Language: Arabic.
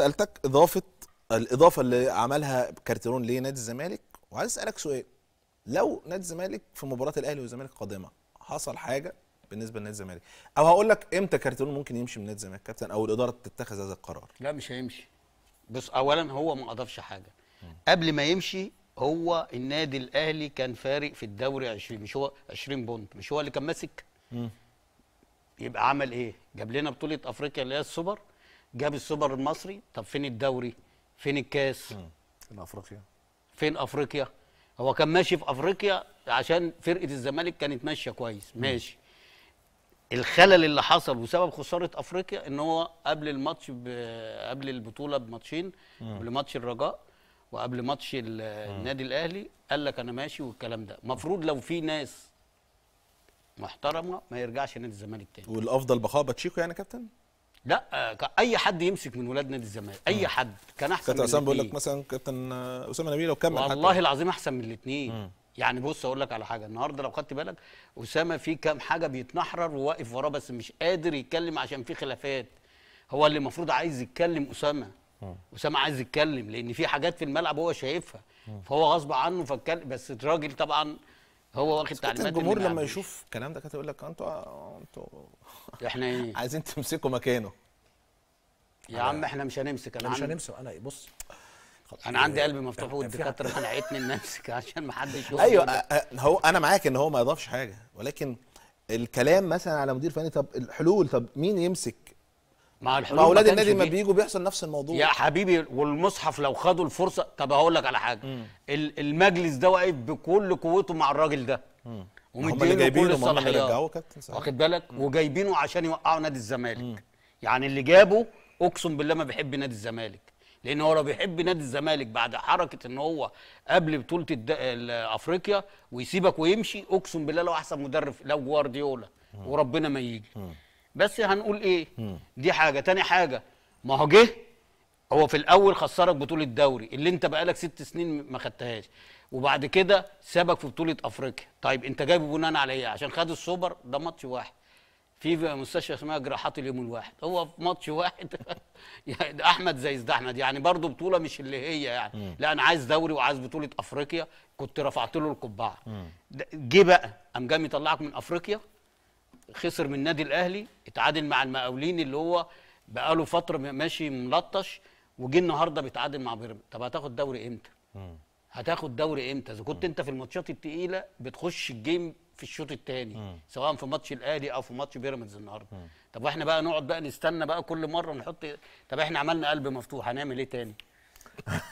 سالتك اضافه الاضافه اللي عملها كارتيرون لنادي الزمالك وعايز اسالك سؤال لو نادي الزمالك في مباراه الاهلي والزمالك القادمه حصل حاجه بالنسبه لنادي الزمالك او هقول لك امتى كارتيرون ممكن يمشي من نادي الزمالك كابتن او الاداره تتخذ هذا القرار لا مش هيمشي بص اولا هو ما اضافش حاجه قبل ما يمشي هو النادي الاهلي كان فارق في الدوري 20 مش هو 20 بونت مش هو اللي كان ماسك يبقى عمل ايه جاب لنا بطوله افريقيا اللي هي السوبر جاب السوبر المصري طب فين الدوري فين الكاس فين افريقيا فين افريقيا هو كان ماشي في افريقيا عشان فرقه الزمالك كانت ماشيه كويس ماشي الخلل اللي حصل وسبب خساره افريقيا ان هو قبل الماتش قبل البطوله بماتشين قبل ماتش الرجاء وقبل ماتش النادي الاهلي قال لك انا ماشي والكلام ده المفروض لو في ناس محترمه ما يرجعش نادي الزمالك تاني والافضل بقاء باتشيكو يعني كابتن لا آه، اي حد يمسك من ولاد نادي الزمالك اي حد كان احسن كابتن عصام بيقول لك مثلا كابتن اسامه نبيل لو كمل والله حتى. العظيم احسن من الاثنين يعني بص اقول لك على حاجه النهارده لو خدت بالك اسامه في كام حاجه بيتنحرر وواقف وراه بس مش قادر يتكلم عشان في خلافات هو اللي المفروض عايز يتكلم اسامه اسامه عايز يتكلم لان في حاجات في الملعب هو شايفها فهو غصب عنه فاتكلم بس الراجل طبعا هو واخد تعليمات الجمهور لما يشوف الكلام ده كانت يقول لك انتوا انتوا احنا ايه عايزين تمسكوا مكانه يا عم احنا مش هنمسك انا مش هنمسك انا إيه، بص انا عندي قلبي مفتوح والدكاتره طلعتني ان امسك عشان ما حدش يشوف ايوه أه، أه، هو انا معاك ان هو ما يضافش حاجه ولكن الكلام مثلا على مدير فني طب الحلول طب مين يمسك مع الحلول ما اولاد النادي ما بيجوا بيحصل نفس الموضوع يا حبيبي والمصحف لو خدوا الفرصه طب هقول لك على حاجه المجلس ده واقف بكل قوته مع الراجل ده هم اللي جايبينه هم اللي رجعوه كابتن واخد بالك وجايبينه عشان يوقعوا نادي الزمالك يعني اللي جابه اقسم بالله ما بيحب نادي الزمالك لان هو لو بيحب نادي الزمالك بعد حركه ان هو قبل بطوله الد... افريقيا ويسيبك ويمشي اقسم بالله لو احسن مدرب لو جوارديولا وربنا ما يجي بس هنقول ايه دي حاجه تاني حاجه ما هو جه هو في الاول خسرك بطوله دوري اللي انت بقالك ست سنين ما خدتهاش وبعد كده سابك في بطوله افريقيا طيب انت جايبه بناء على ايه عشان خد السوبر ده ماتش واحد في مستشفى اسمها جراحات اليوم الواحد هو في ماتش واحد يعني احمد زي ده احمد يعني برضه بطوله مش اللي هي يعني مم. لا انا عايز دوري وعايز بطوله افريقيا كنت رفعت له القبعه جه بقى قام جاي يطلعك من افريقيا خسر من النادي الاهلي اتعادل مع المقاولين اللي هو بقاله فتره ماشي ملطش وجه النهارده بيتعادل مع بيراميدز طب هتاخد دوري امتى هتاخد دوري امتى اذا كنت انت في الماتشات التقيله بتخش الجيم في الشوط الثاني سواء في ماتش الاهلي او في ماتش بيراميدز النهارده طب واحنا بقى نقعد بقى نستنى بقى كل مره نحط طب احنا عملنا قلب مفتوح هنعمل ايه تاني